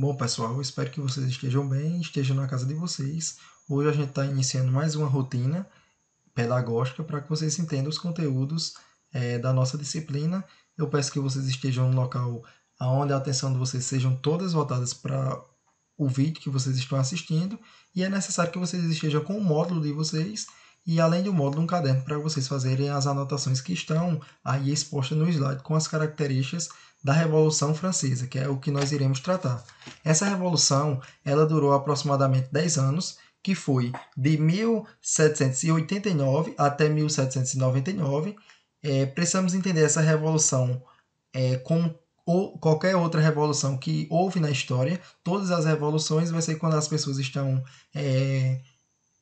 Bom, pessoal, espero que vocês estejam bem, estejam na casa de vocês. Hoje a gente está iniciando mais uma rotina pedagógica para que vocês entendam os conteúdos é, da nossa disciplina. Eu peço que vocês estejam no local onde a atenção de vocês sejam todas voltadas para o vídeo que vocês estão assistindo e é necessário que vocês estejam com o módulo de vocês e além do módulo um caderno para vocês fazerem as anotações que estão aí expostas no slide com as características da Revolução Francesa, que é o que nós iremos tratar. Essa revolução, ela durou aproximadamente 10 anos, que foi de 1789 até 1799. É, precisamos entender essa revolução é, como ou qualquer outra revolução que houve na história, todas as revoluções vai ser quando as pessoas estão é,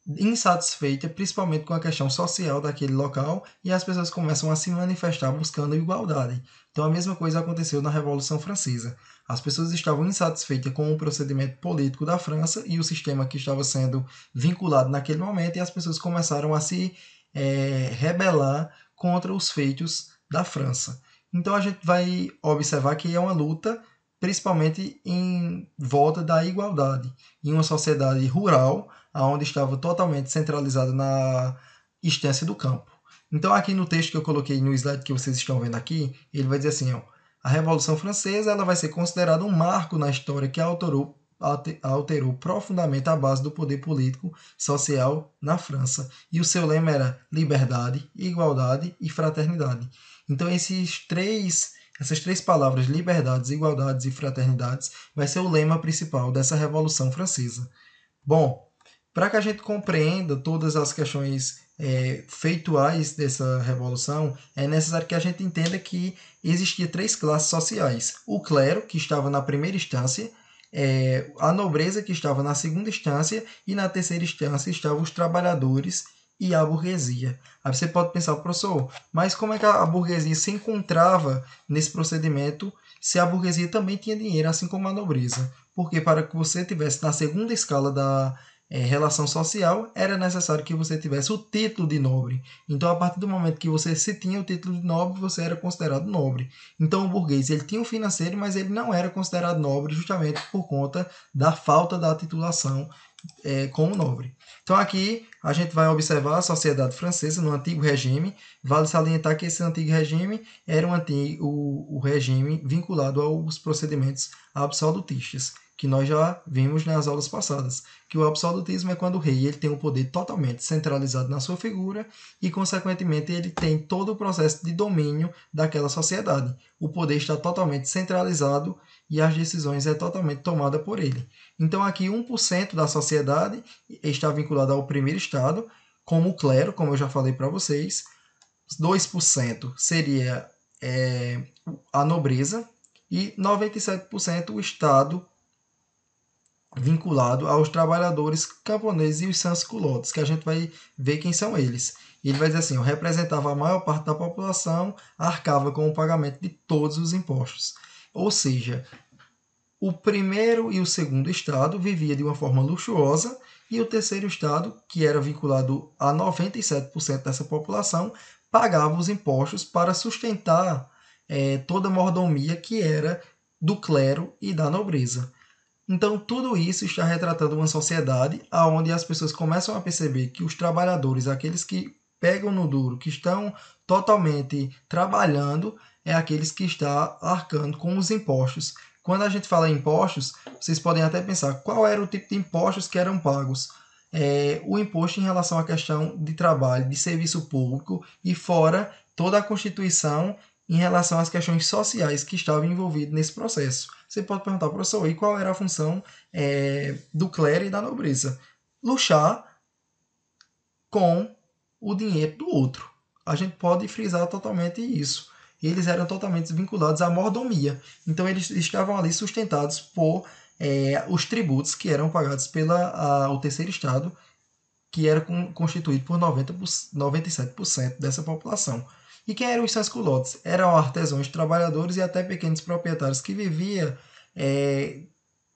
insatisfeita, principalmente com a questão social daquele local, e as pessoas começam a se manifestar buscando igualdade. Então a mesma coisa aconteceu na Revolução Francesa. As pessoas estavam insatisfeitas com o procedimento político da França e o sistema que estava sendo vinculado naquele momento, e as pessoas começaram a se é, rebelar contra os feitos da França. Então a gente vai observar que é uma luta principalmente em volta da igualdade. Em uma sociedade rural, onde estava totalmente centralizado na instância do campo. Então, aqui no texto que eu coloquei no slide que vocês estão vendo aqui, ele vai dizer assim: ó, a Revolução Francesa ela vai ser considerada um marco na história que alterou, alterou profundamente a base do poder político social na França. E o seu lema era liberdade, igualdade e fraternidade. Então, esses três essas três palavras, liberdades, igualdades e fraternidades, vai ser o lema principal dessa Revolução Francesa. Bom, para que a gente compreenda todas as questões é, feituais dessa revolução, é necessário que a gente entenda que existia três classes sociais: o clero, que estava na primeira instância, é, a nobreza, que estava na segunda instância, e na terceira instância estavam os trabalhadores e a burguesia. Aí você pode pensar, professor, mas como é que a burguesia se encontrava nesse procedimento se a burguesia também tinha dinheiro, assim como a nobreza? Porque para que você tivesse na segunda escala da é, relação social, era necessário que você tivesse o título de nobre. Então, a partir do momento que você se tinha o título de nobre, você era considerado nobre. Então, o burguês ele tinha o financeiro, mas ele não era considerado nobre justamente por conta da falta da titulação é, como nobre. Então, aqui a gente vai observar a sociedade francesa no antigo regime. Vale salientar que esse antigo regime era um antigo, o, o regime vinculado aos procedimentos absolutistas que nós já vimos nas aulas passadas, que o absolutismo é quando o rei ele tem o um poder totalmente centralizado na sua figura e, consequentemente, ele tem todo o processo de domínio daquela sociedade. O poder está totalmente centralizado e as decisões é totalmente tomada por ele. Então, aqui 1% da sociedade está vinculada ao primeiro estado, como o clero, como eu já falei para vocês. 2% seria é, a nobreza e 97% o Estado vinculado aos trabalhadores camponeses e os sans-culottes, que a gente vai ver quem são eles. ele vai dizer assim, representava a maior parte da população, arcava com o pagamento de todos os impostos. Ou seja, o primeiro e o segundo estado vivia de uma forma luxuosa e o terceiro estado, que era vinculado a 97% dessa população, pagava os impostos para sustentar é, toda a mordomia que era do clero e da nobreza. Então, tudo isso está retratando uma sociedade onde as pessoas começam a perceber que os trabalhadores, aqueles que pegam no duro, que estão totalmente trabalhando, é aqueles que estão arcando com os impostos. Quando a gente fala em impostos, vocês podem até pensar qual era o tipo de impostos que eram pagos. É, o imposto em relação à questão de trabalho, de serviço público e fora toda a Constituição em relação às questões sociais que estavam envolvidas nesse processo. Você pode perguntar, professor, e qual era a função é, do clero e da nobreza? Luxar com o dinheiro do outro. A gente pode frisar totalmente isso. Eles eram totalmente vinculados à mordomia. Então, eles estavam ali sustentados por é, os tributos que eram pagados pelo terceiro Estado, que era com, constituído por 90, 97% dessa população. E quem eram os sasculotes? Eram artesãos, trabalhadores e até pequenos proprietários que viviam é,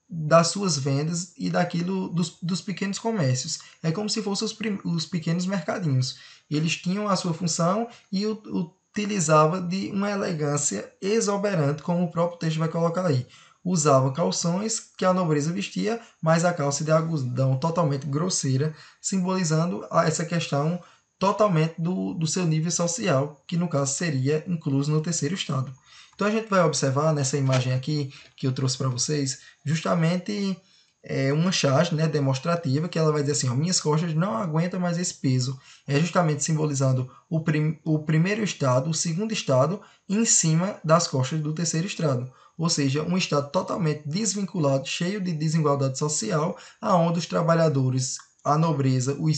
das suas vendas e daquilo dos, dos pequenos comércios. É como se fossem os, os pequenos mercadinhos. Eles tinham a sua função e o, utilizava de uma elegância exuberante, como o próprio texto vai colocar aí. Usava calções que a nobreza vestia, mas a calça de algodão totalmente grosseira, simbolizando essa questão totalmente do, do seu nível social, que no caso seria incluso no terceiro estado. Então a gente vai observar nessa imagem aqui que eu trouxe para vocês, justamente é, uma charge né, demonstrativa que ela vai dizer assim: ó, minhas costas não aguentam mais esse peso. É justamente simbolizando o, prim o primeiro estado, o segundo estado, em cima das costas do terceiro estado ou seja, um Estado totalmente desvinculado, cheio de desigualdade social, aonde os trabalhadores, a nobreza, os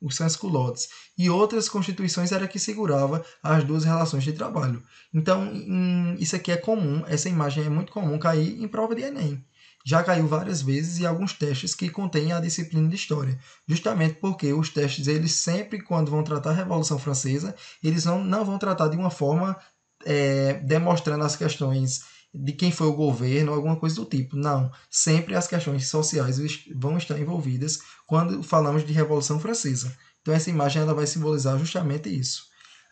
os sans-culottes e outras constituições era que segurava as duas relações de trabalho. Então, isso aqui é comum, essa imagem é muito comum cair em prova de Enem. Já caiu várias vezes em alguns testes que contêm a disciplina de história, justamente porque os testes, eles sempre, quando vão tratar a Revolução Francesa, eles não, não vão tratar de uma forma é, demonstrando as questões de quem foi o governo, alguma coisa do tipo. Não. Sempre as questões sociais vão estar envolvidas quando falamos de Revolução Francesa. Então essa imagem ela vai simbolizar justamente isso.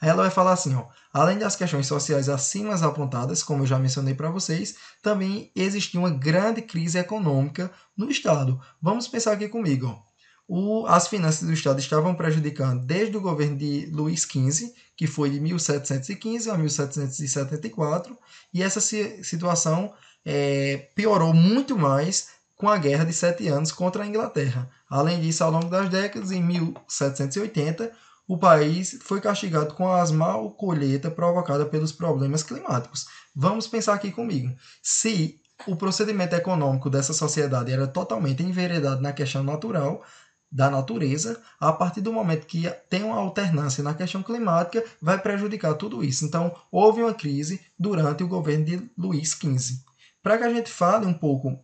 Ela vai falar assim, ó, além das questões sociais acima apontadas, como eu já mencionei para vocês, também existia uma grande crise econômica no Estado. Vamos pensar aqui comigo. Ó. O, as finanças do Estado estavam prejudicando desde o governo de Luís XV, que foi de 1715 a 1774, e essa situação é, piorou muito mais com a Guerra de Sete Anos contra a Inglaterra. Além disso, ao longo das décadas, em 1780, o país foi castigado com as mal colheita provocada pelos problemas climáticos. Vamos pensar aqui comigo. Se o procedimento econômico dessa sociedade era totalmente enveredado na questão natural, da natureza, a partir do momento que tem uma alternância na questão climática, vai prejudicar tudo isso. Então, houve uma crise durante o governo de Luís XV. Para que a gente fale um pouco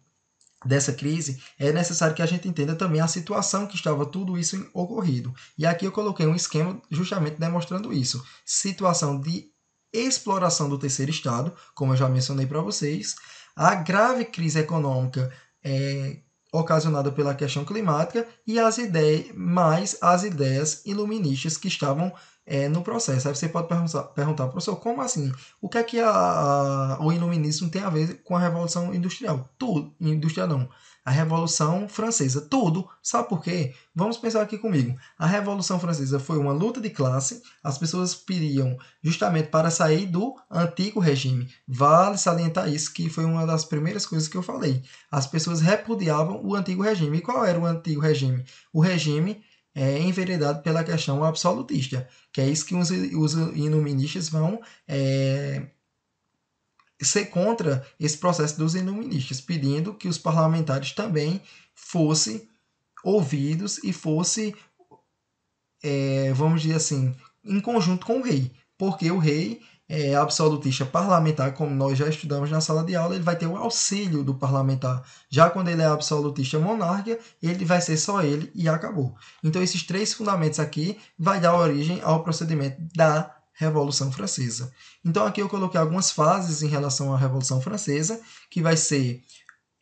dessa crise, é necessário que a gente entenda também a situação que estava tudo isso ocorrido. E aqui eu coloquei um esquema justamente demonstrando isso. Situação de exploração do terceiro estado, como eu já mencionei para vocês, a grave crise econômica é, ocasionada pela questão climática e as ideias mais as ideias iluministas que estavam é, no processo. Aí você pode perguntar, professor, como assim? O que é que a, a, o iluminismo tem a ver com a Revolução Industrial? Tudo, industrial não, a Revolução Francesa, tudo. Sabe por quê? Vamos pensar aqui comigo. A Revolução Francesa foi uma luta de classe, as pessoas pediam justamente para sair do antigo regime. Vale salientar isso, que foi uma das primeiras coisas que eu falei. As pessoas repudiavam o antigo regime. E qual era o antigo regime? O regime é, enveredado pela questão absolutista, que é isso que os, os iluministas vão é, ser contra esse processo dos iluministas, pedindo que os parlamentares também fossem ouvidos e fossem, é, vamos dizer assim, em conjunto com o rei, porque o rei é, absolutista parlamentar, como nós já estudamos na sala de aula, ele vai ter o auxílio do parlamentar. Já quando ele é absolutista monárquia ele vai ser só ele e acabou. Então esses três fundamentos aqui vai dar origem ao procedimento da Revolução Francesa. Então aqui eu coloquei algumas fases em relação à Revolução Francesa, que vai ser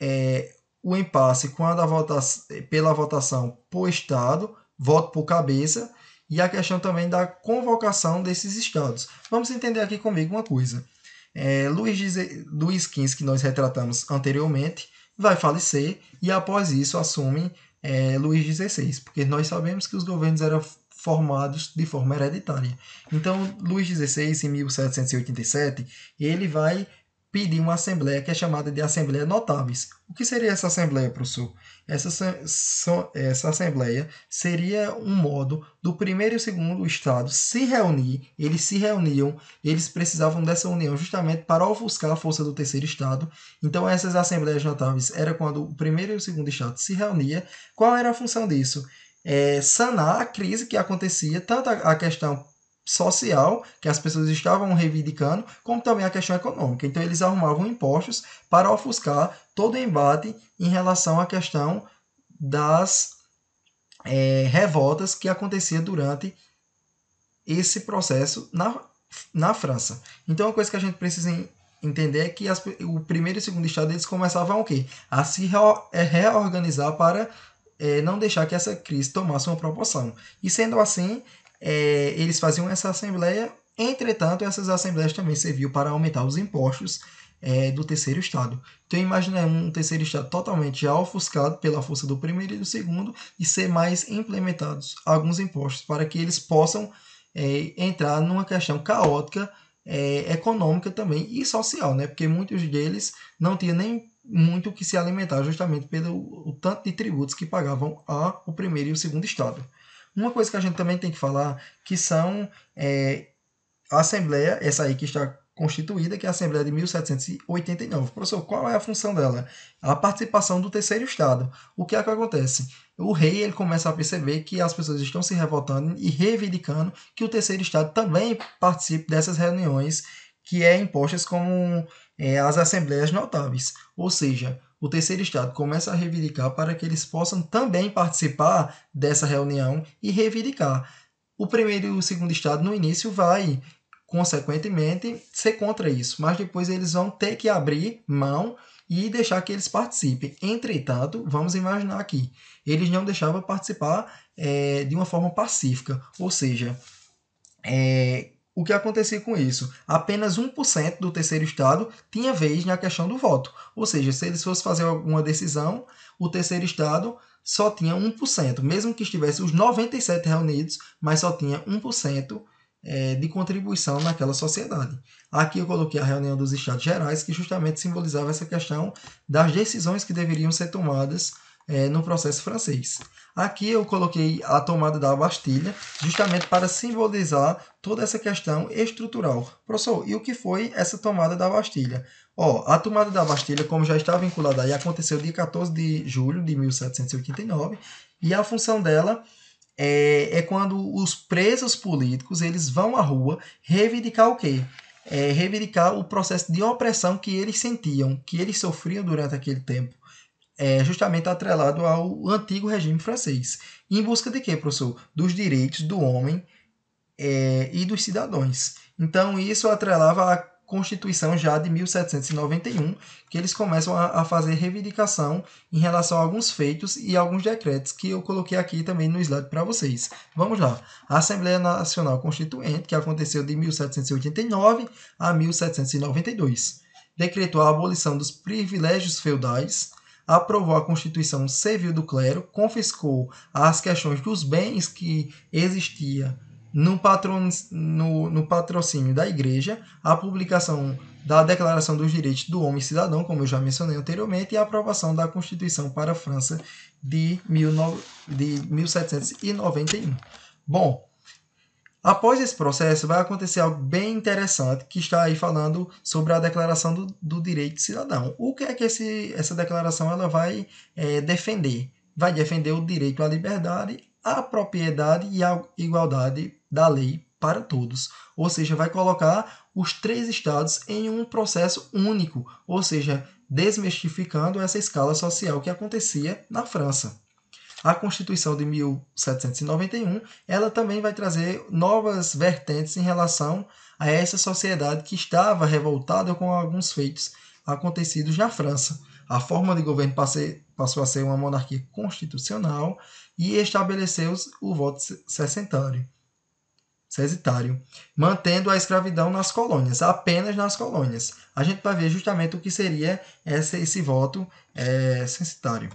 é, o impasse quando a vota pela votação por Estado, voto por cabeça, e a questão também da convocação desses estados. Vamos entender aqui comigo uma coisa. É, Luiz, Luiz XV, que nós retratamos anteriormente, vai falecer e após isso assume é, Luiz XVI, porque nós sabemos que os governos eram formados de forma hereditária. Então, Luiz XVI, em 1787, ele vai pedir uma assembleia que é chamada de Assembleia Notáveis. O que seria essa assembleia, professor? Essa, essa Assembleia seria um modo do primeiro e segundo Estado se reunir, eles se reuniam, eles precisavam dessa união justamente para ofuscar a força do terceiro Estado. Então, essas Assembleias Notáveis era quando o primeiro e o segundo Estado se reunia. Qual era a função disso? É, sanar a crise que acontecia, tanto a questão social que as pessoas estavam reivindicando, como também a questão econômica. Então eles arrumavam impostos para ofuscar todo o embate em relação à questão das é, revoltas que acontecia durante esse processo na, na França. Então, uma coisa que a gente precisa entender é que as, o primeiro e o segundo estado eles começavam o quê? A se é, reorganizar para é, não deixar que essa crise tomasse uma proporção. E sendo assim, é, eles faziam essa assembleia. Entretanto, essas assembleias também serviam para aumentar os impostos é, do terceiro estado. Então imagina um terceiro estado totalmente ofuscado pela força do primeiro e do segundo e ser mais implementados alguns impostos para que eles possam é, entrar numa questão caótica é, econômica também e social, né? Porque muitos deles não tinham nem muito o que se alimentar justamente pelo tanto de tributos que pagavam ao primeiro e o segundo estado. Uma coisa que a gente também tem que falar que são é, a Assembleia, essa aí que está constituída, que é a Assembleia de 1789. Professor, qual é a função dela? A participação do terceiro Estado. O que é que acontece? O rei ele começa a perceber que as pessoas estão se revoltando e reivindicando que o terceiro Estado também participe dessas reuniões que é impostas como é, as assembleias notáveis. Ou seja, o terceiro estado começa a reivindicar para que eles possam também participar dessa reunião e reivindicar. O primeiro e o segundo estado no início vai consequentemente, ser contra isso. Mas depois eles vão ter que abrir mão e deixar que eles participem. Entretanto, vamos imaginar aqui, eles não deixavam participar é, de uma forma pacífica, ou seja, é, o que acontecia com isso? Apenas 1% do terceiro estado tinha vez na questão do voto. Ou seja, se eles fossem fazer alguma decisão, o terceiro estado só tinha 1%, mesmo que estivesse os 97 reunidos, mas só tinha 1% é, de contribuição naquela sociedade. Aqui eu coloquei a reunião dos Estados Gerais, que justamente simbolizava essa questão das decisões que deveriam ser tomadas é, no processo francês. Aqui eu coloquei a tomada da Bastilha, justamente para simbolizar toda essa questão estrutural. Professor, e o que foi essa tomada da Bastilha? Ó, a tomada da Bastilha, como já está vinculada aí, aconteceu dia 14 de julho de 1789, e a função dela é, é quando os presos políticos eles vão à rua reivindicar o quê? É, reivindicar o processo de opressão que eles sentiam, que eles sofriam durante aquele tempo, é, justamente atrelado ao antigo regime francês. Em busca de quê, professor? Dos direitos do homem é, e dos cidadãos. Então, isso atrelava a Constituição já de 1791, que eles começam a, a fazer reivindicação em relação a alguns feitos e alguns decretos que eu coloquei aqui também no slide para vocês. Vamos lá. A Assembleia Nacional Constituinte, que aconteceu de 1789 a 1792, decretou a abolição dos privilégios feudais, aprovou a Constituição Civil do Clero, confiscou as questões dos bens que existia no, patron, no, no patrocínio da Igreja, a publicação da Declaração dos Direitos do Homem Cidadão, como eu já mencionei anteriormente, e a aprovação da Constituição para a França de, 19, de 1791. Bom, Após esse processo, vai acontecer algo bem interessante que está aí falando sobre a declaração do, do direito cidadão. O que é que esse, essa declaração ela vai é, defender? Vai defender o direito à liberdade, à propriedade e à igualdade da lei para todos, ou seja, vai colocar os três estados em um processo único, ou seja, desmistificando essa escala social que acontecia na França. A Constituição de 1791, ela também vai trazer novas vertentes em relação a essa sociedade que estava revoltada com alguns feitos acontecidos na França. A forma de governo passou a ser uma monarquia constitucional e estabeleceu o voto sessentário. Cesitário, mantendo a escravidão nas colônias, apenas nas colônias. A gente vai ver justamente o que seria esse, esse voto é, censitário.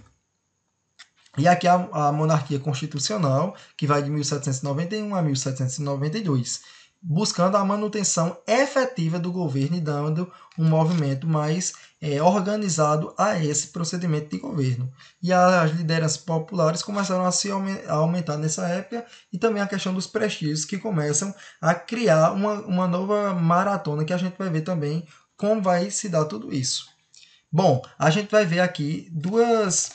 E aqui a, a monarquia constitucional, que vai de 1791 a 1792 buscando a manutenção efetiva do governo e dando um movimento mais é, organizado a esse procedimento de governo. E as lideranças populares começaram a se aumentar nessa época e também a questão dos prestígios que começam a criar uma, uma nova maratona que a gente vai ver também como vai se dar tudo isso. Bom, a gente vai ver aqui duas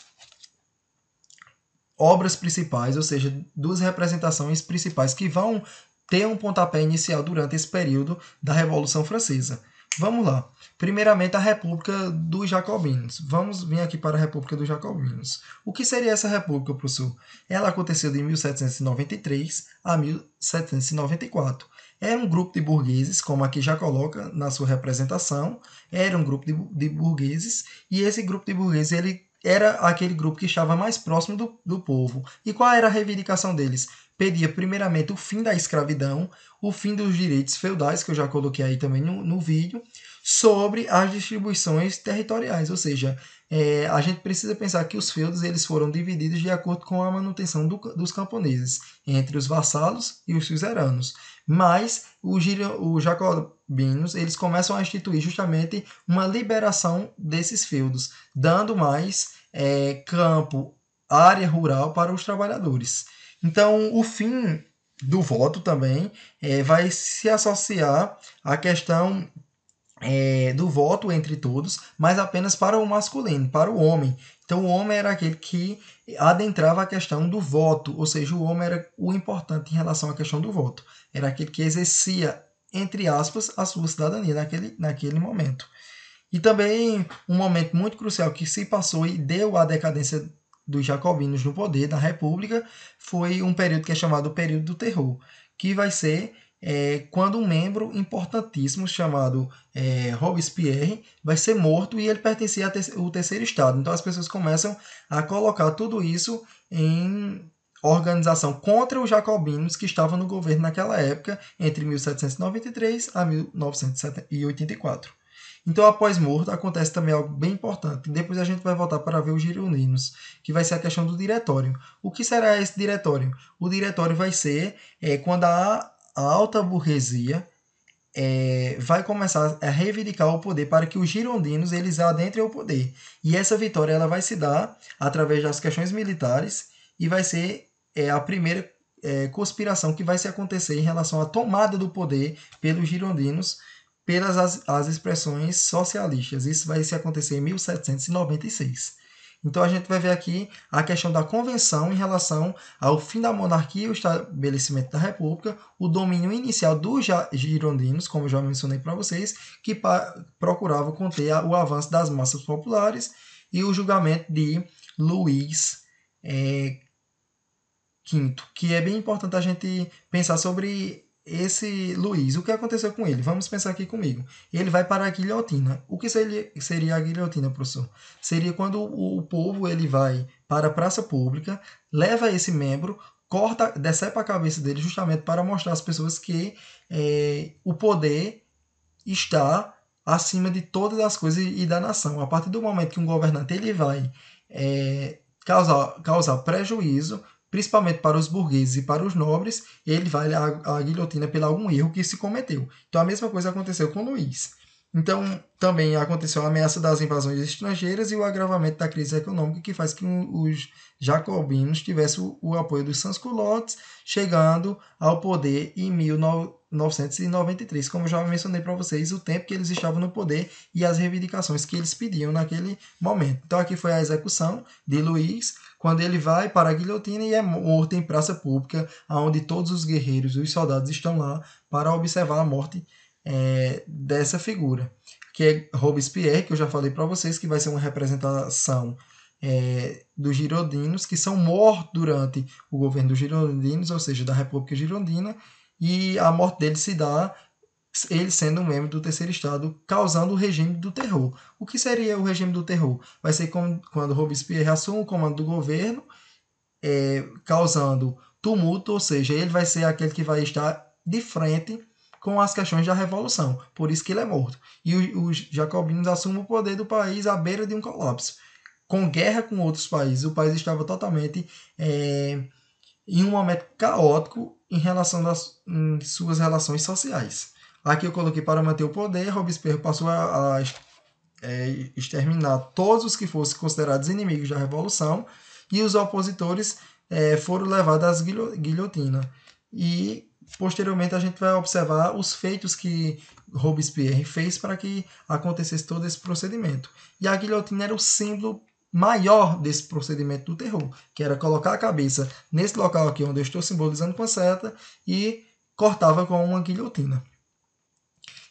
obras principais, ou seja, duas representações principais que vão ter um pontapé inicial durante esse período da Revolução Francesa. Vamos lá. Primeiramente, a República dos Jacobinos. Vamos vir aqui para a República dos Jacobinos. O que seria essa república, professor? Ela aconteceu de 1793 a 1794. Era um grupo de burgueses, como aqui já coloca na sua representação, era um grupo de, de burgueses, e esse grupo de burgueses ele era aquele grupo que estava mais próximo do, do povo. E qual era a reivindicação deles? pedia primeiramente o fim da escravidão, o fim dos direitos feudais, que eu já coloquei aí também no, no vídeo, sobre as distribuições territoriais, ou seja, é, a gente precisa pensar que os feudos eles foram divididos de acordo com a manutenção do, dos camponeses, entre os vassalos e os suzeranos. Mas os, os jacobinos eles começam a instituir justamente uma liberação desses feudos, dando mais é, campo, área rural para os trabalhadores. Então, o fim do voto também é, vai se associar à questão é, do voto entre todos, mas apenas para o masculino, para o homem. Então, o homem era aquele que adentrava a questão do voto, ou seja, o homem era o importante em relação à questão do voto. Era aquele que exercia, entre aspas, a sua cidadania naquele, naquele momento. E também um momento muito crucial que se passou e deu à decadência dos jacobinos no poder da República foi um período que é chamado período do terror, que vai ser é, quando um membro importantíssimo chamado é, Robespierre vai ser morto e ele pertencia ao terceiro estado. Então as pessoas começam a colocar tudo isso em organização contra os jacobinos que estavam no governo naquela época, entre 1793 a 1984. Então, após morto, acontece também algo bem importante. Depois a gente vai voltar para ver os Girondinos, que vai ser a questão do diretório. O que será esse diretório? O diretório vai ser é, quando a, a alta burguesia é, vai começar a reivindicar o poder para que os girondinos eles adentrem o poder. E essa vitória ela vai se dar através das questões militares e vai ser é, a primeira é, conspiração que vai se acontecer em relação à tomada do poder pelos girondinos pelas as, as expressões socialistas. Isso vai se acontecer em 1796. Então a gente vai ver aqui a questão da convenção em relação ao fim da monarquia, o estabelecimento da república, o domínio inicial dos girondinos, como já mencionei para vocês, que procurava conter o avanço das massas populares e o julgamento de Luís é, eh, V, que é bem importante a gente pensar sobre esse Luiz, o que aconteceu com ele? Vamos pensar aqui comigo. Ele vai para a guilhotina. O que seria, seria a guilhotina, professor? Seria quando o, o povo ele vai para a praça pública, leva esse membro, corta, decepa a cabeça dele justamente para mostrar às pessoas que é, o poder está acima de todas as coisas e da nação. A partir do momento que um governante ele vai é, causar, causar prejuízo principalmente para os burgueses e para os nobres, ele vai à, guilhotina por algum erro que se cometeu. Então a mesma coisa aconteceu com Luís. Então, também aconteceu a ameaça das invasões estrangeiras e o agravamento da crise econômica que faz que os jacobinos tivessem o, o apoio dos sansculottes, chegando ao poder em 19, 1993, como eu já mencionei para vocês, o tempo que eles estavam no poder e as reivindicações que eles pediam naquele momento. Então aqui foi a execução de Luís, quando ele vai para a guilhotina e é morto em praça pública, onde todos os guerreiros e os soldados estão lá para observar a morte é, dessa figura, que é Robespierre, que eu já falei para vocês, que vai ser uma representação é, dos girondinos, que são mortos durante o governo dos girondinos, ou seja, da República Girondina, e a morte dele se dá ele sendo um membro do terceiro estado, causando o regime do terror. O que seria o regime do terror? Vai ser como quando Robespierre assume o comando do governo, é, causando tumulto, ou seja, ele vai ser aquele que vai estar de frente com as questões da revolução, por isso que ele é morto. E os jacobinos assumem o poder do país à beira de um colapso. Com guerra com outros países, o país estava totalmente é, em um momento caótico em relação das em suas relações sociais. Aqui eu coloquei para manter o poder, Robespierre passou a, a é, exterminar todos os que fossem considerados inimigos da revolução e os opositores é, foram levados às guilhotina. E posteriormente a gente vai observar os feitos que Robespierre fez para que acontecesse todo esse procedimento. E a guilhotina era o símbolo maior desse procedimento do terror, que era colocar a cabeça nesse local aqui onde eu estou simbolizando com a seta e cortava com uma guilhotina.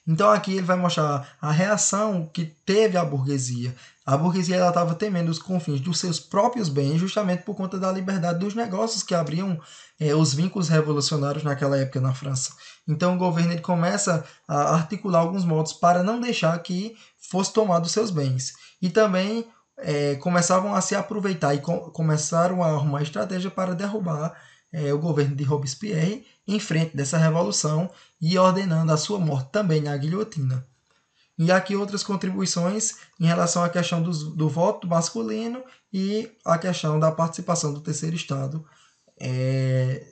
Então aqui ele vai mostrar a reação que teve a burguesia. A burguesia ela estava temendo os confins dos seus próprios bens, justamente por conta da liberdade dos negócios que abriam é, os vínculos revolucionários naquela época na França. Então o governo ele começa a articular alguns modos para não deixar que fosse tomado os seus bens. E também é, começavam a se aproveitar e com, começaram a arrumar estratégia para derrubar é, o governo de Robespierre em frente dessa revolução e ordenando a sua morte também na guilhotina. E aqui outras contribuições em relação à questão do, do voto masculino e a questão da participação do terceiro Estado é,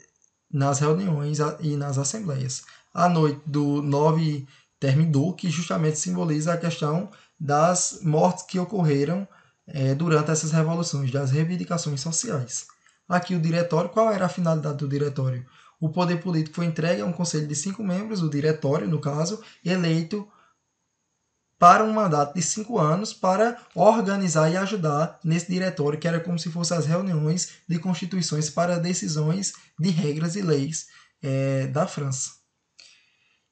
nas reuniões e nas assembleias. A noite do 9 Termidu, que justamente simboliza a questão das mortes que ocorreram é, durante essas revoluções das reivindicações sociais. Aqui o diretório, qual era a finalidade do diretório? O poder político foi entregue a um conselho de cinco membros, o diretório, no caso, eleito para um mandato de cinco anos para organizar e ajudar nesse diretório, que era como se fossem as reuniões de constituições para decisões de regras e leis é, da França.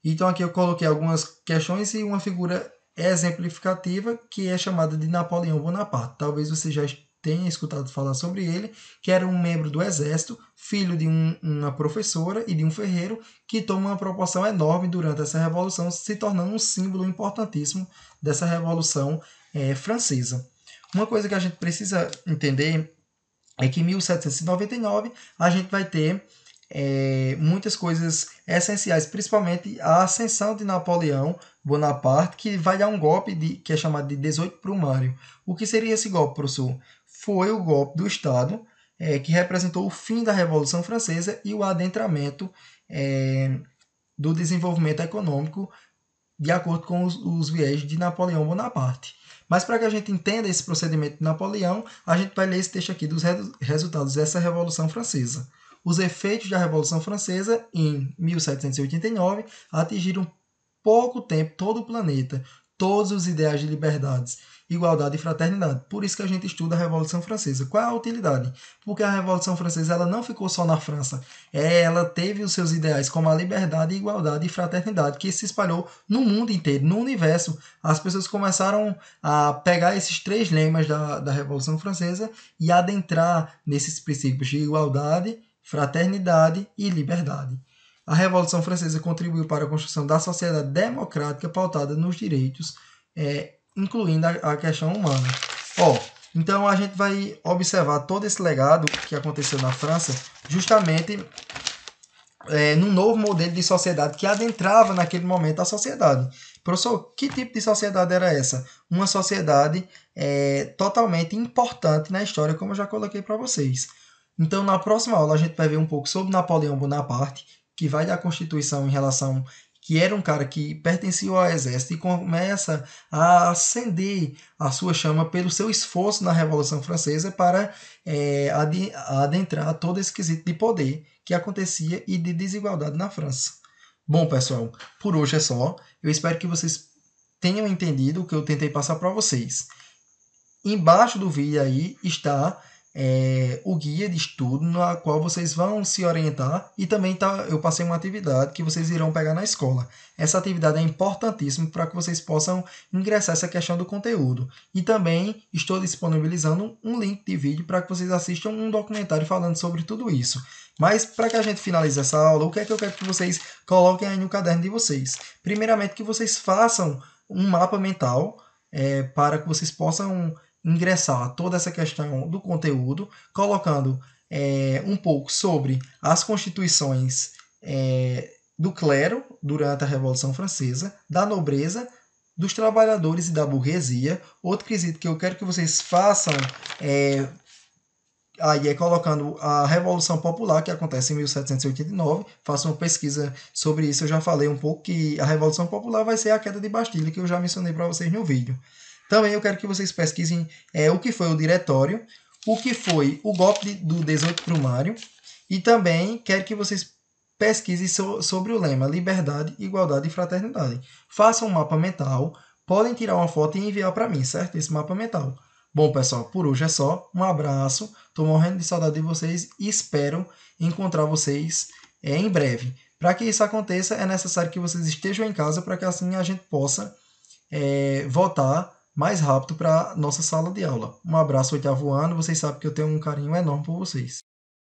Então aqui eu coloquei algumas questões e uma figura exemplificativa que é chamada de Napoleão Bonaparte. Talvez você já tenha escutado falar sobre ele, que era um membro do exército, filho de um, uma professora e de um ferreiro, que toma uma proporção enorme durante essa revolução, se tornando um símbolo importantíssimo dessa revolução é, francesa. Uma coisa que a gente precisa entender é que em 1799 a gente vai ter é, muitas coisas essenciais, principalmente a ascensão de Napoleão Bonaparte, que vai dar um golpe de, que é chamado de 18 Brumário. O que seria esse golpe, professor? Foi o golpe do Estado, é, que representou o fim da Revolução Francesa e o adentramento é, do desenvolvimento econômico de acordo com os, os viés de Napoleão Bonaparte. Mas para que a gente entenda esse procedimento de Napoleão, a gente vai ler esse texto aqui dos resultados dessa Revolução Francesa os efeitos da Revolução Francesa, em 1789, atingiram pouco tempo todo o planeta, todos os ideais de liberdades, igualdade e fraternidade. Por isso que a gente estuda a Revolução Francesa. Qual é a utilidade? Porque a Revolução Francesa ela não ficou só na França. Ela teve os seus ideais como a liberdade, igualdade e fraternidade, que se espalhou no mundo inteiro, no universo. As pessoas começaram a pegar esses três lemas da, da Revolução Francesa e adentrar nesses princípios de igualdade, fraternidade e liberdade. A Revolução Francesa contribuiu para a construção da sociedade democrática pautada nos direitos, é, incluindo a, a, questão humana. Ó, então a gente vai observar todo esse legado que aconteceu na França, justamente é, num novo modelo de sociedade que adentrava naquele momento a sociedade. Professor, que tipo de sociedade era essa? Uma sociedade é, totalmente importante na história, como eu já coloquei para vocês então, na próxima aula, a gente vai ver um pouco sobre Napoleão Bonaparte, que vai da Constituição em relação que era um cara que pertencia ao exército e começa a acender a sua chama pelo seu esforço na Revolução Francesa para é, adentrar todo esse quesito de poder que acontecia e de desigualdade na França. Bom, pessoal, por hoje é só. Eu espero que vocês tenham entendido o que eu tentei passar para vocês. Embaixo do vídeo aí está é, o guia de estudo na qual vocês vão se orientar e também tá, eu passei uma atividade que vocês irão pegar na escola. Essa atividade é importantíssima para que vocês possam ingressar essa questão do conteúdo. E também estou disponibilizando um link de vídeo para que vocês assistam um documentário falando sobre tudo isso. Mas para que a gente finalize essa aula, o que é que eu quero que vocês coloquem aí no caderno de vocês? Primeiramente que vocês façam um mapa mental é, para que vocês possam ingressar toda essa questão do conteúdo, colocando é, um pouco sobre as constituições é, do clero durante a Revolução Francesa, da nobreza, dos trabalhadores e da burguesia. Outro quesito que eu quero que vocês façam é, aí é colocando a Revolução Popular, que acontece em 1789. façam uma pesquisa sobre isso. Eu já falei um pouco que a Revolução Popular vai ser a queda de Bastilha, que eu já mencionei para vocês no vídeo. Também eu quero que vocês pesquisem é, o que foi o diretório, o que foi o golpe de, do 18 mário e também quero que vocês pesquisem so, sobre o lema Liberdade, Igualdade e Fraternidade. Façam um mapa mental, podem tirar uma foto e enviar para mim, certo? Esse mapa mental. Bom, pessoal, por hoje é só. Um abraço, estou morrendo de saudade de vocês e espero encontrar vocês é, em breve. Para que isso aconteça, é necessário que vocês estejam em casa para que assim a gente possa é, votar mais rápido para nossa sala de aula. Um abraço oitavo ano, vocês sabem que eu tenho um carinho enorme por vocês.